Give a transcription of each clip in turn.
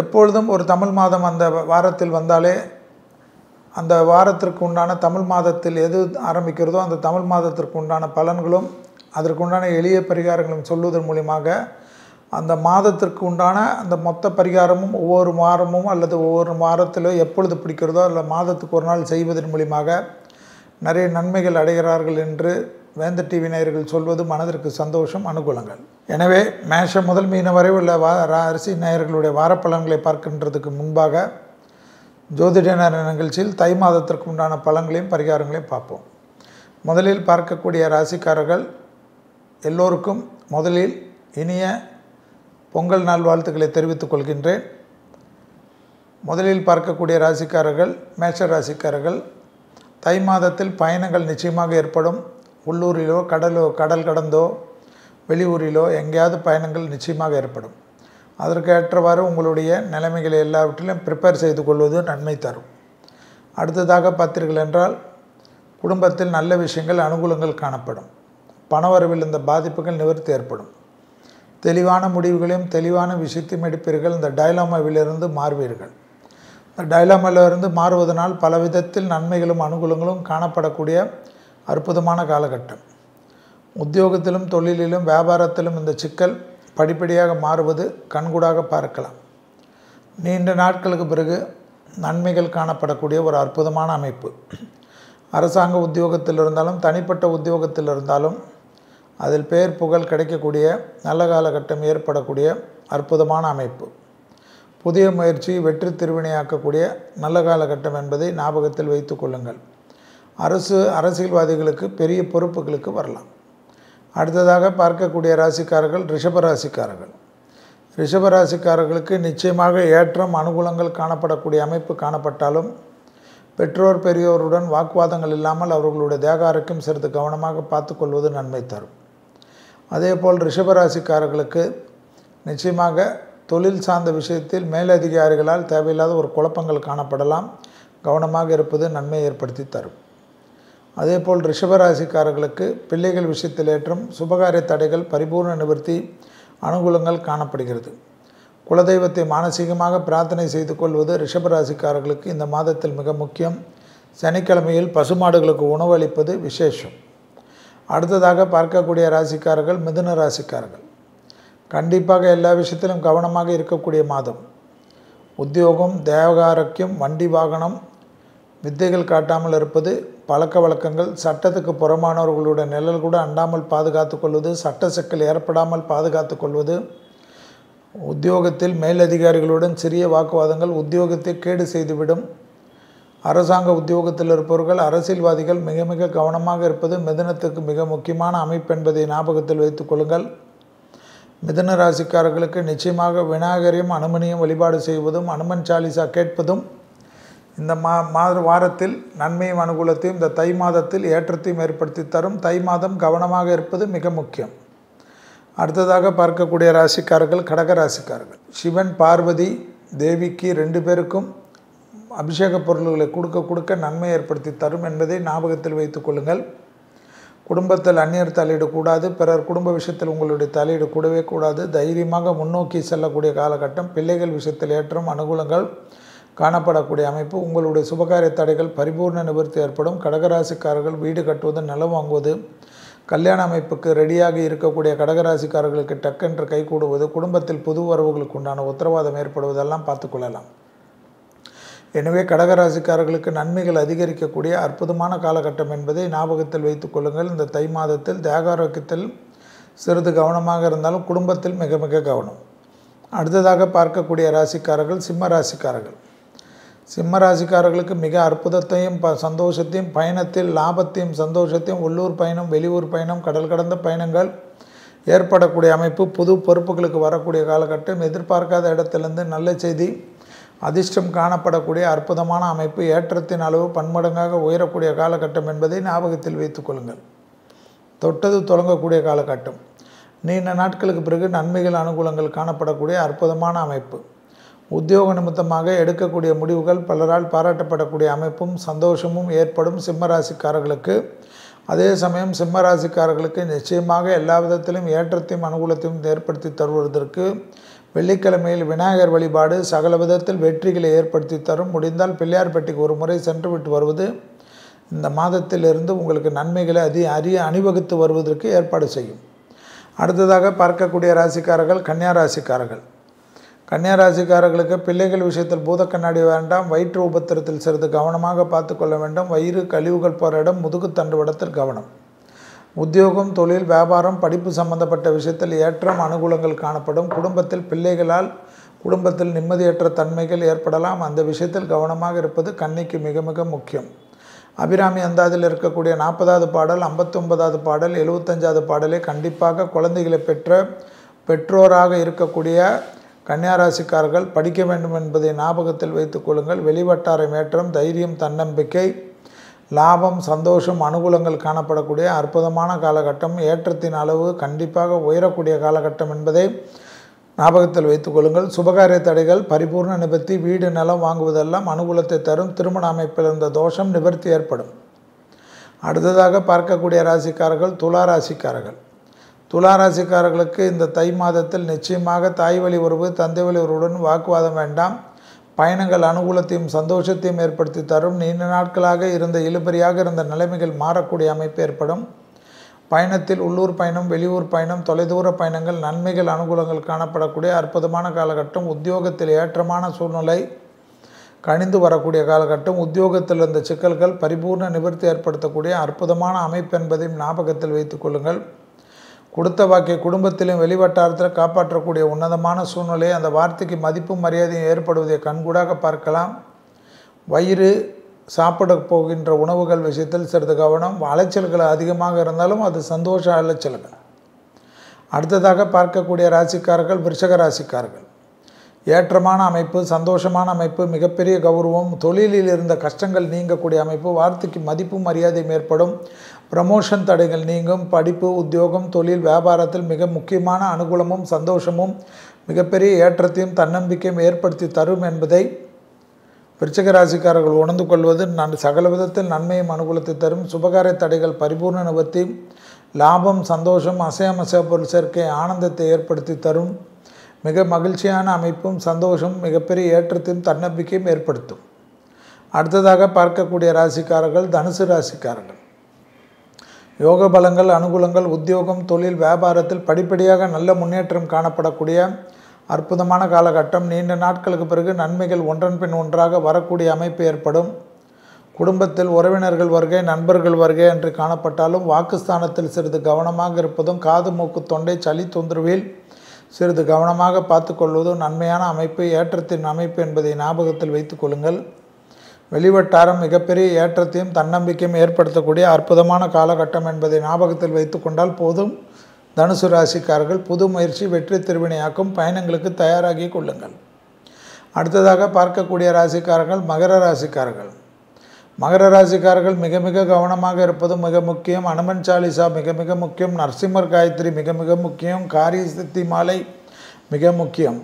எப்பொழுதும் ஒரு தமிழ் மாதம் அந்த வாரத்தில் வந்தாலே அந்த வாரத்திற்கு உண்டான தமிழ் மாதத்தில் எது ஆரம்பிக்கிறதோ அந்த தமிழ் மாதத்திற்கு உண்டான பலன்களும் அதற்குண்டான எளிய பரிகாரங்களும் சொல்லுவதன் மூலியமாக அந்த மாதத்திற்கு உண்டான அந்த மொத்த பரிகாரமும் ஒவ்வொரு வாரமும் அல்லது ஒவ்வொரு வாரத்திலோ எப்பொழுது பிடிக்கிறதோ அல்ல மாதத்துக்கு ஒரு நாள் செய்வதன் மூலியமாக நிறைய நன்மைகள் அடைகிறார்கள் என்று வேந்த டிவி நேயர்கள் சொல்வது மனதிற்கு சந்தோஷம் அனுகூலங்கள் எனவே மேஷம் முதல் மீன வரை உள்ள வா அரிசி நேயர்களுடைய வாரப்பலன்களை பார்க்கின்றதுக்கு முன்பாக ஜோதிட நேர நிகழ்ச்சியில் தை மாதத்திற்கு உண்டான பலன்களையும் பரிகாரங்களையும் பார்ப்போம் முதலில் பார்க்கக்கூடிய ராசிக்காரர்கள் எல்லோருக்கும் முதலில் இனிய பொங்கல் நாள் வாழ்த்துக்களை தெரிவித்துக் கொள்கின்றேன் முதலில் பார்க்கக்கூடிய ராசிக்காரர்கள் மேஷ ராசிக்காரர்கள் தை மாதத்தில் பயணங்கள் நிச்சயமாக ஏற்படும் உள்ளூரிலோ கடலோ கடல் கடந்தோ வெளியூரிலோ எங்கேயாவது பயணங்கள் நிச்சயமாக ஏற்படும் அதற்கேற்றவாறு உங்களுடைய நிலைமைகளை எல்லாவற்றிலும் ப்ரிப்பேர் செய்து கொள்வது நன்மை தரும் அடுத்ததாக பார்த்தீர்கள் என்றால் குடும்பத்தில் நல்ல விஷயங்கள் அனுகூலங்கள் காணப்படும் பணவரவில் இந்த பாதிப்புகள் நிவர்த்தி ஏற்படும் தெளிவான முடிவுகளையும் தெளிவான விஷயத்தையும் எடுப்பீர்கள் இந்த டைலாமாவிலிருந்து மாறுவீர்கள் இந்த டைலாமாவிலிருந்து மாறுவதனால் பல விதத்தில் நன்மைகளும் அனுகூலங்களும் காணப்படக்கூடிய அற்புதமான காலகட்டம் உத்தியோகத்திலும் தொழிலிலும் வியாபாரத்திலும் இந்த சிக்கல் படிப்படியாக மாறுவது கண்கூடாக பார்க்கலாம் நீண்ட நாட்களுக்கு பிறகு நன்மைகள் காணப்படக்கூடிய ஒரு அற்புதமான அமைப்பு அரசாங்க உத்தியோகத்தில் இருந்தாலும் தனிப்பட்ட உத்தியோகத்தில் இருந்தாலும் அதில் பெயர் புகழ் கிடைக்கக்கூடிய நல்ல காலகட்டம் ஏற்படக்கூடிய அற்புதமான அமைப்பு புதிய முயற்சி வெற்றி திருவினையாக்கக்கூடிய நல்ல காலகட்டம் என்பதை ஞாபகத்தில் வைத்து கொள்ளுங்கள் அரசு அரசியல்வாதிகளுக்கு பெரிய பொறுப்புகளுக்கு வரலாம் அடுத்ததாக பார்க்கக்கூடிய ராசிக்காரர்கள் ரிஷபராசிக்காரர்கள் ரிஷபராசிக்காரர்களுக்கு நிச்சயமாக ஏற்றம் அனுகூலங்கள் காணப்படக்கூடிய அமைப்பு காணப்பட்டாலும் பெற்றோர் பெரியோருடன் வாக்குவாதங்கள் இல்லாமல் அவர்களுடைய தேக ஆரோக்கியம் சிறிது கவனமாக பார்த்து கொள்வது நன்மை தரும் அதேபோல் ரிஷபராசிக்காரர்களுக்கு நிச்சயமாக தொழில் சார்ந்த விஷயத்தில் மேலதிகாரிகளால் தேவையில்லாத ஒரு குழப்பங்கள் காணப்படலாம் கவனமாக இருப்பது நன்மை ஏற்படுத்தி தரும் அதேபோல் ரிஷபராசிக்காரர்களுக்கு பிள்ளைகள் விஷயத்தில் ஏற்றம் சுபகாரிய தடைகள் பரிபூர்ண நிவர்த்தி அனுகூலங்கள் காணப்படுகிறது குலதெய்வத்தை மானசீகமாக பிரார்த்தனை செய்து கொள்வது ரிஷபராசிக்காரர்களுக்கு இந்த மாதத்தில் மிக முக்கியம் சனிக்கிழமையில் பசுமாடுகளுக்கு உணவு அளிப்பது விசேஷம் அடுத்ததாக பார்க்கக்கூடிய ராசிக்காரர்கள் மிதுன ராசிக்காரர்கள் கண்டிப்பாக எல்லா விஷயத்திலும் கவனமாக இருக்கக்கூடிய மாதம் உத்தியோகம் தேவகாரக்கியம் வண்டி வாகனம் வித்தைகள் காட்டாமல் இருப்பது பழக்க வழக்கங்கள் சட்டத்துக்கு புறமானவர்களுடைய நிழல் கூட அண்டாமல் பாதுகாத்து கொள்வது சட்ட சிக்கல் ஏற்படாமல் பாதுகாத்து கொள்வது உத்தியோகத்தில் மேலதிகாரிகளுடன் சிறிய வாக்குவாதங்கள் உத்தியோகத்தை கேடு செய்துவிடும் அரசாங்க உத்தியோகத்தில் இருப்பவர்கள் அரசியல்வாதிகள் மிக மிக கவனமாக இருப்பது மிதனத்துக்கு மிக முக்கியமான அமைப்பு என்பதை ஞாபகத்தில் வைத்துக்கொள்ளுங்கள் மிதன ராசிக்காரர்களுக்கு நிச்சயமாக விநாயகரையும் அனுமனியும் வழிபாடு செய்வதும் அனுமன் சாலிசா கேட்பதும் இந்த மா மாத வாரத்தில் நன்மையும் அனுகூலத்தையும் இந்த தை மாதத்தில் ஏற்றத்தையும் ஏற்படுத்தி தரும் தை மாதம் கவனமாக இருப்பது மிக முக்கியம் அடுத்ததாக பார்க்கக்கூடிய ராசிக்காரர்கள் கடக ராசிக்காரர்கள் சிவன் பார்வதி தேவிக்கு ரெண்டு பேருக்கும் அபிஷேக பொருள்களை கொடுக்க கொடுக்க நன்மை ஏற்படுத்தி தரும் என்பதை ஞாபகத்தில் வைத்துக்கொள்ளுங்கள் குடும்பத்தில் அந்நியர் தலையிடக்கூடாது பிறர் குடும்ப விஷயத்தில் உங்களுடைய தலையீடு கூடவே கூடாது தைரியமாக முன்னோக்கி செல்லக்கூடிய காலகட்டம் பிள்ளைகள் விஷயத்தில் ஏற்றம் அனுகூலங்கள் காணப்படக்கூடிய அமைப்பு உங்களுடைய சுபகாரிய தடைகள் பரிபூர்ண நிவர்த்தி ஏற்படும் கடகராசிக்காரர்கள் வீடு கட்டுவது நிலம் வாங்குவது கல்யாண அமைப்புக்கு ரெடியாக இருக்கக்கூடிய கடகராசிக்காரர்களுக்கு டக்கென்று கை கூடுவது குடும்பத்தில் புது வரவுகளுக்கு உண்டான உத்தரவாதம் ஏற்படுவதெல்லாம் பார்த்துக்கொள்ளலாம் எனவே கடகராசிக்காரர்களுக்கு நன்மைகள் அதிகரிக்கக்கூடிய அற்புதமான காலகட்டம் என்பதை ஞாபகத்தில் வைத்துக் கொள்ளுங்கள் இந்த தை மாதத்தில் தியாகாரோக்கியத்தில் சிறிது கவனமாக இருந்தாலும் குடும்பத்தில் மிக மிக கவனம் அடுத்ததாக பார்க்கக்கூடிய ராசிக்காரர்கள் சிம்ம ராசிக்காரர்கள் சிம்மராசிக்காரர்களுக்கு மிக அற்புதத்தையும் ப சந்தோஷத்தையும் பயணத்தில் லாபத்தையும் சந்தோஷத்தையும் உள்ளூர் பயணம் வெளியூர் பயணம் கடல் கடந்த பயணங்கள் ஏற்படக்கூடிய அமைப்பு புது பொறுப்புகளுக்கு வரக்கூடிய காலகட்டம் எதிர்பார்க்காத இடத்திலிருந்து நல்ல செய்தி அதிர்ஷ்டம் காணப்படக்கூடிய அற்புதமான அமைப்பு ஏற்றத்தின் அளவு பன்மடங்காக உயரக்கூடிய காலகட்டம் என்பதை ஞாபகத்தில் வைத்துக்கொள்ளுங்கள் தொட்டது தொடங்கக்கூடிய காலகட்டம் நீண்ட நாட்களுக்கு பிறகு நன்மைகள் அனுகூலங்கள் காணப்படக்கூடிய அற்புதமான அமைப்பு உத்தியோக நிமித்தமாக எடுக்கக்கூடிய முடிவுகள் பலரால் பாராட்டப்படக்கூடிய அமைப்பும் சந்தோஷமும் ஏற்படும் சிம்மராசிக்காரர்களுக்கு அதே சமயம் சிம்மராசிக்காரர்களுக்கு நிச்சயமாக எல்லா விதத்திலும் ஏற்றத்தையும் அனுகூலத்தையும் ஏற்படுத்தி தருவதற்கு வெள்ளிக்கிழமையில் விநாயகர் வழிபாடு சகல விதத்தில் வெற்றிகளை ஏற்படுத்தி தரும் முடிந்தால் பிள்ளையார்பட்டிக்கு ஒரு முறை சென்று விட்டு வருவது இந்த மாதத்திலிருந்து உங்களுக்கு நன்மைகளை அதிக அறிய அணிவகுத்து வருவதற்கு ஏற்பாடு செய்யும் அடுத்ததாக பார்க்கக்கூடிய ராசிக்காரர்கள் கன்னியா ராசிக்காரர்கள் கன்னியாராசிக்காரர்களுக்கு பிள்ளைகள் விஷயத்தில் பூத கண்ணாடி வேண்டாம் வயிற்று உபத்திரத்தில் சிறிது கவனமாக பார்த்து கொள்ள வேண்டும் வயிறு கழிவுகள் போகிற இடம் முதுகு தண்டுவடத்தில் கவனம் உத்தியோகம் தொழில் வியாபாரம் படிப்பு சம்பந்தப்பட்ட விஷயத்தில் ஏற்றம் அனுகூலங்கள் காணப்படும் குடும்பத்தில் பிள்ளைகளால் குடும்பத்தில் நிம்மதியற்ற தன்மைகள் ஏற்படலாம் அந்த விஷயத்தில் கவனமாக இருப்பது கண்ணிக்கு மிக மிக முக்கியம் அபிராமி அந்தாதில் இருக்கக்கூடிய நாற்பதாவது பாடல் ஐம்பத்தொன்பதாவது பாடல் எழுபத்தஞ்சாவது பாடலை கண்டிப்பாக குழந்தைகளை பெற்ற பெற்றோராக இருக்கக்கூடிய கன்னியாராசிக்காரர்கள் படிக்க வேண்டும் என்பதை ஞாபகத்தில் வைத்துக்கொள்ளுங்கள் வெளிவட்டார மேற்றம் தைரியம் தன்னம்பிக்கை லாபம் சந்தோஷம் அனுகூலங்கள் காணப்படக்கூடிய அற்புதமான காலகட்டம் ஏற்றத்தின் அளவு கண்டிப்பாக உயரக்கூடிய காலகட்டம் என்பதை ஞாபகத்தில் வைத்துக்கொள்ளுங்கள் சுபகாரிய தடைகள் பரிபூர்ண நிபர்த்தி வீடு நிலம் வாங்குவதெல்லாம் அனுகூலத்தை தரும் திருமண அமைப்பில் இருந்த தோஷம் நிவர்த்தி ஏற்படும் அடுத்ததாக பார்க்கக்கூடிய ராசிக்காரர்கள் துலா ராசிக்காரர்கள் துளாராசிக்காரர்களுக்கு இந்த தை மாதத்தில் நிச்சயமாக தாய் வழி உறவு தந்தை வழி உறவுடன் வாக்குவாதம் வேண்டாம் பயணங்கள் அனுகூலத்தையும் சந்தோஷத்தையும் ஏற்படுத்தி தரும் நீண்ட நாட்களாக இருந்த இழுபறியாக இருந்த நிலைமைகள் மாறக்கூடிய அமைப்பு ஏற்படும் பயணத்தில் உள்ளூர் பயணம் வெளியூர் பயணம் தொலைதூர பயணங்கள் நன்மைகள் அனுகூலங்கள் காணப்படக்கூடிய அற்புதமான காலகட்டம் உத்தியோகத்தில் ஏற்றமான சூழ்நிலை கணிந்து வரக்கூடிய காலகட்டம் உத்தியோகத்தில் இருந்த சிக்கல்கள் பரிபூர்ண நிவர்த்தி ஏற்படுத்தக்கூடிய அற்புதமான அமைப்பு என்பதையும் ஞாபகத்தில் வைத்துக் கொள்ளுங்கள் கொடுத்த வாக்கை குடும்பத்திலும் வெளிவட்டாரத்தில் காப்பாற்றக்கூடிய உன்னதமான சூழ்நிலை அந்த வார்த்தைக்கு மதிப்பும் மரியாதையும் ஏற்படுவதை கண்கூடாக பார்க்கலாம் வயிறு சாப்பிட போகின்ற உணவுகள் விஷயத்தில் சிறிது கவனம் அலைச்சல்கள் அதிகமாக இருந்தாலும் அது சந்தோஷ அலைச்சல்கள் அடுத்ததாக பார்க்கக்கூடிய ராசிக்காரர்கள் விருஷக ராசிக்காரர்கள் ஏற்றமான அமைப்பு சந்தோஷமான அமைப்பு மிகப்பெரிய கௌரவம் தொழிலில் இருந்த கஷ்டங்கள் நீங்கக்கூடிய அமைப்பு வார்த்தைக்கு மதிப்பு மரியாதையும் ஏற்படும் ப்ரமோஷன் தடைகள் நீங்கும் படிப்பு உத்தியோகம் தொழில் வியாபாரத்தில் மிக முக்கியமான அனுகூலமும் சந்தோஷமும் மிகப்பெரிய ஏற்றத்தையும் தன்னம்பிக்கையும் ஏற்படுத்தி தரும் என்பதை விருச்சிக ராசிக்காரர்கள் உணர்ந்து கொள்வது நன் சகல விதத்தில் நன்மையும் அனுகூலத்தை தரும் சுபகார தடைகள் பரிபூர்ண நிவர்த்தி லாபம் சந்தோஷம் அசையமசை பொருள் சேர்க்கை ஆனந்தத்தை ஏற்படுத்தி தரும் மிக மகிழ்ச்சியான அமைப்பும் சந்தோஷம் மிகப்பெரிய ஏற்றத்தையும் தன்னம்பிக்கையும் ஏற்படுத்தும் அடுத்ததாக பார்க்கக்கூடிய ராசிக்காரர்கள் தனுசு ராசிக்காரர்கள் யோக பலங்கள் அனுகூலங்கள் உத்தியோகம் தொழில் வியாபாரத்தில் படிப்படியாக நல்ல முன்னேற்றம் காணப்படக்கூடிய அற்புதமான காலகட்டம் நீண்ட நாட்களுக்கு பிறகு நன்மைகள் ஒன்றன் பின் ஒன்றாக வரக்கூடிய அமைப்பு ஏற்படும் குடும்பத்தில் உறவினர்கள் வருகை நண்பர்கள் வருகை என்று காணப்பட்டாலும் வாக்குஸ்தானத்தில் சிறிது கவனமாக இருப்பதும் காது மூக்கு தொண்டை சளி தொந்தரவில் சிறிது கவனமாக பார்த்து கொள்வதும் நன்மையான அமைப்பு ஏற்றத்தின் அமைப்பு என்பதை ஞாபகத்தில் வைத்து கொள்ளுங்கள் வெளிவட்டாரம் மிகப்பெரிய ஏற்றத்தையும் தன்னம்பிக்கையும் ஏற்படுத்தக்கூடிய அற்புதமான காலகட்டம் என்பதை ஞாபகத்தில் வைத்து கொண்டால் போதும் தனுசு ராசிக்காரர்கள் புது முயற்சி வெற்றி திருவினையாக்கும் பயணங்களுக்கு தயாராகி கொள்ளுங்கள் அடுத்ததாக பார்க்கக்கூடிய ராசிக்காரர்கள் மகர ராசிக்காரர்கள் மகர ராசிக்காரர்கள் மிக மிக கவனமாக இருப்பது மிக முக்கியம் அனுமன் சாலிசா மிக மிக முக்கியம் நரசிம்மர் காயத்ரி மிக மிக முக்கியம் சித்தி மாலை மிக முக்கியம்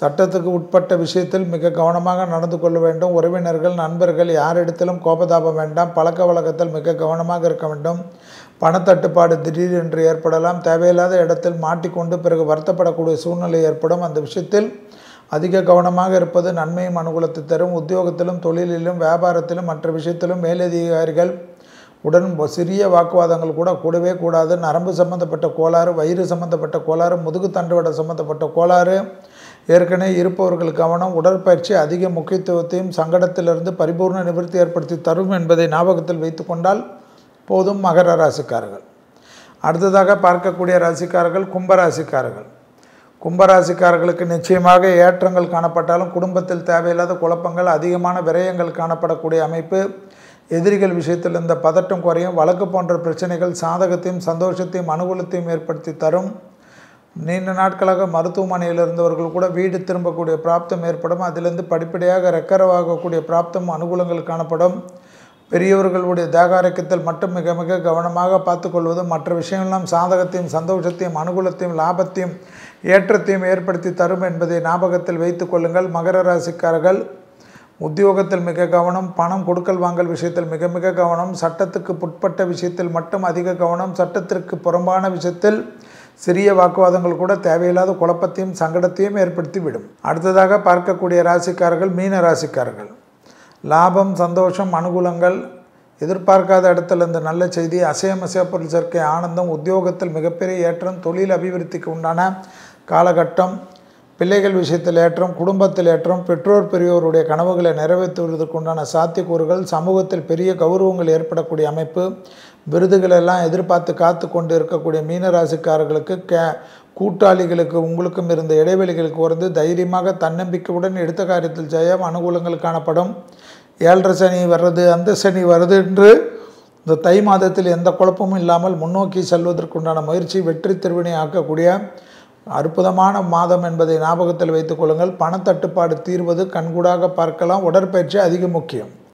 சட்டத்துக்கு உட்பட்ட விஷயத்தில் மிக கவனமாக நடந்து கொள்ள வேண்டும் உறவினர்கள் நண்பர்கள் யாரிடத்திலும் கோபதாபம் வேண்டாம் பழக்க வழக்கத்தில் மிக கவனமாக இருக்க வேண்டும் பணத்தட்டுப்பாடு திடீரென்று ஏற்படலாம் தேவையில்லாத இடத்தில் மாட்டிக்கொண்டு பிறகு வருத்தப்படக்கூடிய சூழ்நிலை ஏற்படும் அந்த விஷயத்தில் அதிக கவனமாக இருப்பது நன்மையும் அனுகூலத்தை தரும் உத்தியோகத்திலும் தொழிலிலும் வியாபாரத்திலும் மற்ற விஷயத்திலும் மேலதிகாரிகள் உடன் சிறிய வாக்குவாதங்கள் கூட கூடவே கூடாது நரம்பு சம்பந்தப்பட்ட கோளாறு வயிறு சம்பந்தப்பட்ட கோளாறு முதுகு தண்டுவடை சம்பந்தப்பட்ட கோளாறு ஏற்கனவே இருப்பவர்கள் கவனம் உடற்பயிற்சி அதிக முக்கியத்துவத்தையும் சங்கடத்திலிருந்து பரிபூர்ண நிவர்த்தி ஏற்படுத்தி தரும் என்பதை ஞாபகத்தில் வைத்துக்கொண்டால் போதும் மகர ராசிக்காரர்கள் அடுத்ததாக பார்க்கக்கூடிய ராசிக்காரர்கள் கும்பராசிக்காரர்கள் கும்பராசிக்காரர்களுக்கு நிச்சயமாக ஏற்றங்கள் காணப்பட்டாலும் குடும்பத்தில் தேவையில்லாத குழப்பங்கள் அதிகமான விரயங்கள் காணப்படக்கூடிய அமைப்பு எதிரிகள் விஷயத்தில் இந்த பதட்டம் குறையும் வழக்கு போன்ற பிரச்சனைகள் சாதகத்தையும் சந்தோஷத்தையும் அனுகூலத்தையும் ஏற்படுத்தி தரும் நீண்ட நாட்களாக மருத்துவமனையில் இருந்தவர்கள் கூட வீடு திரும்பக்கூடிய பிராப்தம் ஏற்படும் அதிலிருந்து படிப்படியாக ரெக்கரவாகக்கூடிய பிராப்தம் அனுகூலங்கள் காணப்படும் பெரியவர்களுடைய தேகாரக்கத்தில் மட்டும் மிக மிக கவனமாக பார்த்துக்கொள்வதும் மற்ற விஷயங்கள்லாம் சாதகத்தையும் சந்தோஷத்தையும் அனுகூலத்தையும் லாபத்தையும் ஏற்றத்தையும் ஏற்படுத்தி தரும் என்பதை ஞாபகத்தில் வைத்து கொள்ளுங்கள் மகர ராசிக்காரர்கள் உத்தியோகத்தில் மிக கவனம் பணம் கொடுக்கல் வாங்கல் விஷயத்தில் மிக மிக கவனம் சட்டத்துக்கு புட்பட்ட விஷயத்தில் மட்டும் அதிக கவனம் சட்டத்திற்கு புறம்பான விஷயத்தில் சிறிய வாக்குவாதங்கள் கூட தேவையில்லாத குழப்பத்தையும் சங்கடத்தையும் ஏற்படுத்தி விடும் அடுத்ததாக பார்க்கக்கூடிய ராசிக்காரர்கள் மீன ராசிக்காரர்கள் லாபம் சந்தோஷம் அனுகூலங்கள் எதிர்பார்க்காத இடத்துல இந்த நல்ல செய்தி அசையமசைய பொருள் சேர்க்கை ஆனந்தம் உத்தியோகத்தில் மிகப்பெரிய ஏற்றம் தொழில் அபிவிருத்திக்கு உண்டான காலகட்டம் பிள்ளைகள் விஷயத்தில் ஏற்றம் குடும்பத்தில் ஏற்றம் பெற்றோர் பெரியோருடைய கனவுகளை நிறைவேற்றுவதற்கு உண்டான சாத்தியக்கூறுகள் சமூகத்தில் பெரிய கௌரவங்கள் ஏற்படக்கூடிய அமைப்பு விருதுகளெல்லாம் எதிர்பார்த்து காத்து கொண்டு இருக்கக்கூடிய மீனராசிக்காரர்களுக்கு கே கூட்டாளிகளுக்கு உங்களுக்கும் இருந்த இடைவெளிகள் குறைந்து தைரியமாக தன்னம்பிக்கையுடன் எடுத்த காரியத்தில் ஜெயம் அனுகூலங்கள் காணப்படும் ஏழரை சனி வர்றது அந்த சனி வருது என்று இந்த தை மாதத்தில் எந்த குழப்பமும் இல்லாமல் முன்னோக்கி செல்வதற்குண்டான முயற்சி வெற்றி திருவினை ஆக்கக்கூடிய அற்புதமான மாதம் என்பதை ஞாபகத்தில் வைத்துக் கொள்ளுங்கள் பணத்தட்டுப்பாடு தீர்வது கண்கூடாக பார்க்கலாம் உடற்பயிற்சி அதிக முக்கியம்